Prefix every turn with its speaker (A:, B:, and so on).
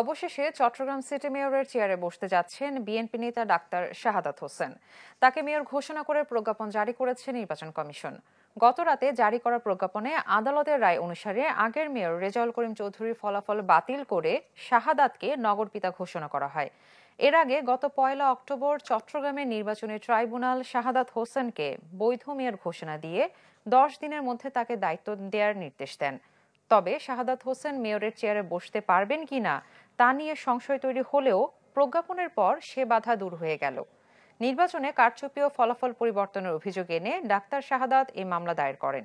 A: অবশেষে চট্টগ্রাম সিটি মেয়রের চেয়ারে বসতে যাচ্ছেন বিএনপি নেতা ডাক্তার শাহাদাত হোসেন তাকে মেয়র ঘোষণা করে প্রজ্ঞাপন জারি করেছে নির্বাচন কমিশন গতরাতে জারি করা প্রজ্ঞাপনে আদালতের রায় অনুসারে আগের মেয়র রেজাউল করিম চৌধুরীর ফলাফল বাতিল করে শাহাদাতকে নগরপিতা ঘোষণা করা হয় এর আগে গত পয়লা অক্টোবর চট্টগ্রামের নির্বাচনী ট্রাইব্যুনাল শাহাদাত হোসেনকে বৈধ মেয়র ঘোষণা দিয়ে দশ দিনের মধ্যে তাকে দায়িত্ব দেওয়ার নির্দেশ দেন তবে শাহাদাত হোসেন মেয়রের চেয়ারে বসতে পারবেন কি না তা নিয়ে সংশয় তৈরি হলেও প্রজ্ঞাপনের পর সে বাধা দূর হয়ে গেল নির্বাচনে কারচুপি ও ফলাফল পরিবর্তনের অভিযোগ এনে ডাক্তার শাহাদাত এই মামলা দায়ের করেন